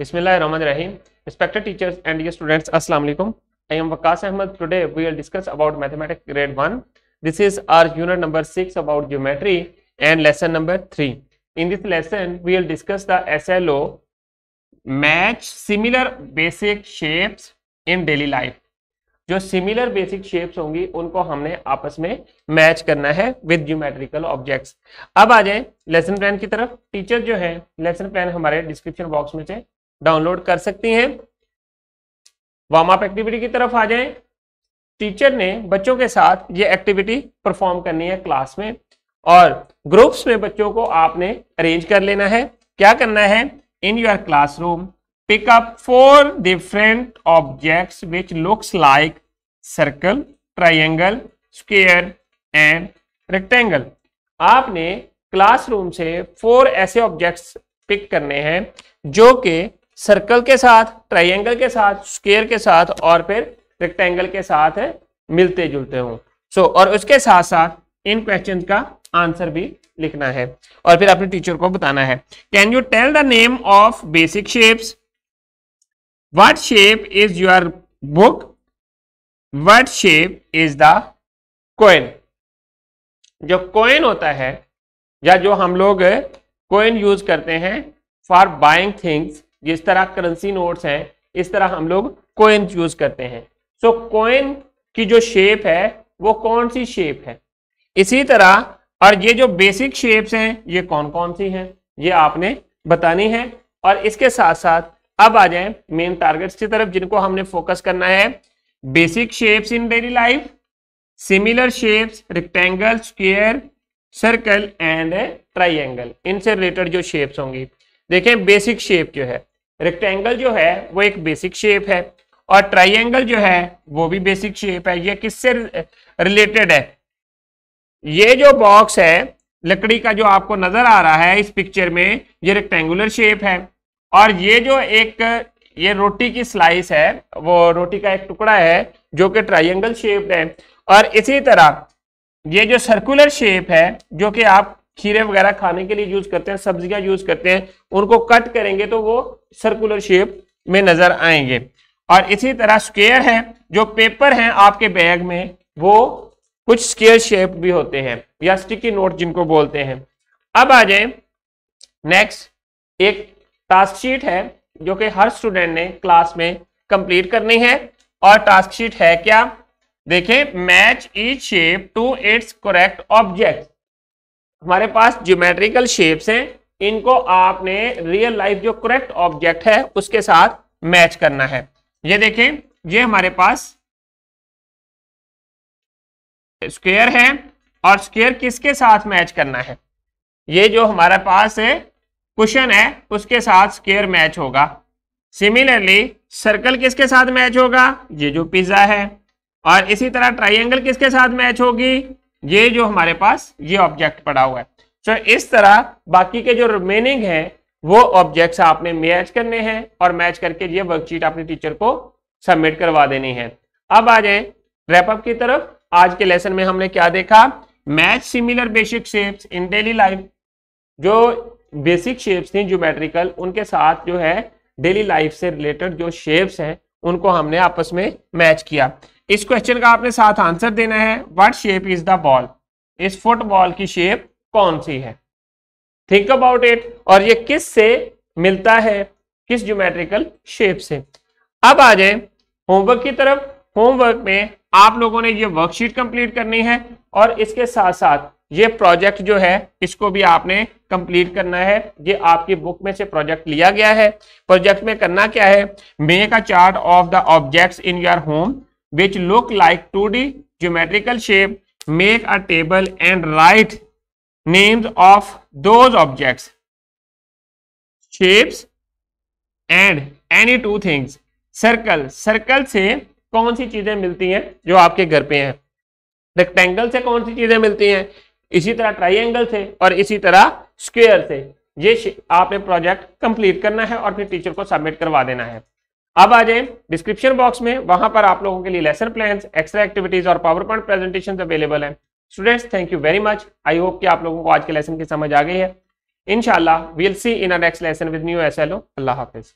बिस्मिल्लाहिर्रहमानिर्रहीम teachers and your students अस्सलाम वालेकुम I am Waqas Ahmed today we will discuss about mathematics grade one this is our unit number six about geometry and lesson number three in this lesson we will discuss the S L O match similar basic shapes in daily life जो similar basic shapes होंगी उनको हमने आपस में match करना है with geometrical objects अब आ जाए लेसन प्लान की तरफ टीचर जो है लेसन प्लान हमारे डिस्क्रिप्शन बॉक्स में से डाउनलोड कर सकती हैं वार्म अप एक्टिविटी की तरफ आ जाएं टीचर ने बच्चों के साथ ये एक्टिविटी परफॉर्म करनी है क्लास में और ग्रुप्स में बच्चों को आपने अरेंज कर लेना है क्या करना है in your classroom pick up four different objects which looks like circle triangle square and rectangle आपने क्लासरूम से फोर ऐसे ऑब्जेक्ट्स पिक करने हैं जो कि सर्कल के साथ ट्राइंगल के साथ स्केयर के साथ और फिर रेक्टेंगल के साथ मिलते जुलते हों सो so, और उसके साथ साथ इन क्वेश्चन का आंसर भी लिखना है और फिर अपने टीचर को बताना है can you tell the name of basic shapes what shape is your book what shape is the coin जो कोइन होता है या जो हम लोग कोइन यूज करते हैं फॉर बाइंग थिंग्स जिस तरह करेंसी नोट्स हैं इस तरह हम लोग कोइन यूज करते हैं सो so, कोइन की जो शेप है वो कौन सी शेप है इसी तरह और ये जो बेसिक शेप्स हैं ये कौन कौन सी हैं ये आपने बतानी है और इसके साथ साथ अब आ जाए मेन टारगेट्स की तरफ जिनको हमने फोकस करना है basic shapes in daily life similar shapes rectangle square circle and triangle इनसे रिलेटेड जो शेप्स होंगी देखें बेसिक शेप जो है रेक्टेंगल जो है वो एक बेसिक शेप है और ट्राइंगल जो है वो भी बेसिक शेप है ये किससे रिलेटेड है ये जो बॉक्स है लकड़ी का जो आपको नजर आ रहा है इस पिक्चर में ये रेक्टेंगुलर शेप है और ये जो एक ये रोटी की स्लाइस है वो रोटी का एक टुकड़ा है जो कि ट्राइंगल शेप है और इसी तरह ये जो सर्कुलर शेप है जो कि आप खीरे वगैरह खाने के लिए यूज करते हैं सब्जियां यूज करते हैं उनको कट करेंगे तो वो सर्कुलर शेप में नजर आएंगे और इसी तरह स्केयर है जो पेपर हैं आपके बैग में वो कुछ स्केयर शेप भी होते हैं या स्टिकी नोट जिनको बोलते हैं अब आ जाए नेक्स्ट एक टास्क शीट है जो कि हर स्टूडेंट ने क्लास में कंप्लीट करनी है और टास्क शीट है क्या देखें match each shape to its correct object हमारे पास ज्योमेट्रिकल शेप्स हैं इनको आपने रियल लाइफ जो करेक्ट ऑब्जेक्ट है उसके साथ मैच करना है ये देखें ये हमारे पास स्क्वेयर है और स्क्वेयर किसके साथ मैच करना है ये जो हमारे पास क्वेश्चन है उसके साथ स्क्वेयर मैच होगा सिमिलरली सर्कल किसके साथ मैच होगा ये जो पिज्जा है और इसी तरह ट्राइंगल किसके साथ मैच होगी ये जो हमारे पास ये ऑब्जेक्ट पड़ा हुआ है सो so, इस तरह बाकी के जो रिमेनिंग है वो ऑब्जेक्ट्स आपने मैच करने हैं और मैच करके ये वर्कशीट अपने टीचर को सबमिट करवा देनी है अब आ जाए रैपअप की तरफ आज के लेसन में हमने क्या देखा match similar basic shapes in daily life जो बेसिक शेप्स थी ज्योमेट्रिकल उनके साथ जो है डेली लाइफ से रिलेटेड जो शेप्स हैं उनको हमने आपस में मैच किया इस क्वेश्चन का आपने साथ आंसर देना है what shape is the ball इस फुटबॉल की शेप कौन सी है थिंक अबाउट इट और ये किस से मिलता है किस ज्योमेट्रिकल शेप से अब आ जाए होमवर्क की तरफ होमवर्क में आप लोगों ने ये वर्कशीट कंप्लीट करनी है और इसके साथ साथ ये प्रोजेक्ट जो है इसको भी आपने कंप्लीट करना है ये आपकी बुक में से प्रोजेक्ट लिया गया है प्रोजेक्ट में करना क्या है make a chart of the objects in your home look like two D geometrical shape make a table and write names of those objects shapes and any two things circle circle से कौन सी चीजें मिलती हैं जो आपके घर पे हैं रेक्टेंगल से कौन सी चीजें मिलती हैं इसी तरह ट्राइंगल से और इसी तरह स्क्वेयर से ये आपने प्रोजेक्ट कंप्लीट करना है और फिर टीचर को सबमिट करवा देना है अब आ जाए डिस्क्रिप्शन बॉक्स में वहां पर आप लोगों के लिए लेसन प्लान एक्स्ट्रा एक्टिविटीज और पावर पॉइंट प्रेजेंटेशन अवेलेबल है students thank you very much I hope कि आप लोगों को आज के लेसन की समझ आ गई है इनशाला we'll see in next lesson with new S L O अल्लाह हाफिज़